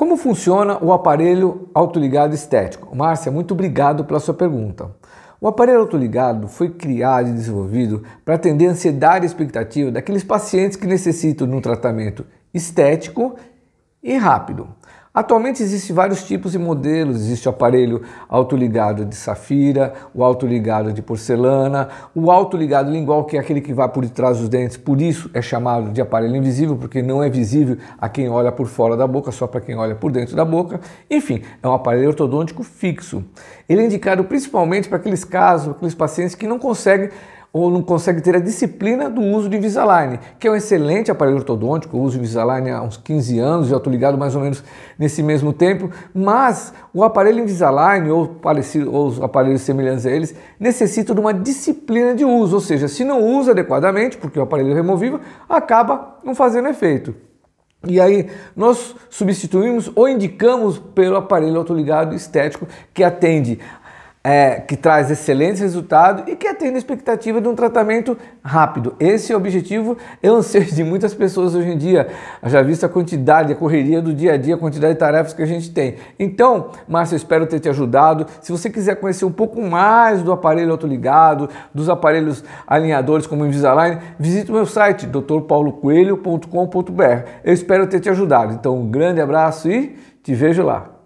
Como funciona o aparelho autoligado estético? Márcia, muito obrigado pela sua pergunta. O aparelho autoligado foi criado e desenvolvido para atender a ansiedade e expectativa daqueles pacientes que necessitam de um tratamento estético e rápido. Atualmente existem vários tipos e modelos, existe o aparelho autoligado de safira, o autoligado de porcelana, o autoligado lingual, que é aquele que vai por trás dos dentes, por isso é chamado de aparelho invisível, porque não é visível a quem olha por fora da boca, só para quem olha por dentro da boca. Enfim, é um aparelho ortodôntico fixo. Ele é indicado principalmente para aqueles casos, aqueles pacientes que não conseguem ou não consegue ter a disciplina do uso de Invisalign, que é um excelente aparelho ortodôntico. Eu uso Invisalign há uns 15 anos, já estou ligado mais ou menos nesse mesmo tempo, mas o aparelho Invisalign ou, parecido, ou os aparelhos semelhantes a eles necessitam de uma disciplina de uso, ou seja, se não usa adequadamente, porque o aparelho é removível, acaba não fazendo efeito. E aí nós substituímos ou indicamos pelo aparelho autoligado estético que atende é, que traz excelentes resultados e que atende a expectativa de um tratamento rápido. Esse é o objetivo, anseio de muitas pessoas hoje em dia, já visto a quantidade, a correria do dia a dia, a quantidade de tarefas que a gente tem. Então, Márcio, eu espero ter te ajudado. Se você quiser conhecer um pouco mais do aparelho autoligado, dos aparelhos alinhadores como o Invisalign, visite o meu site, drpaulocoelho.com.br. Eu espero ter te ajudado. Então, um grande abraço e te vejo lá.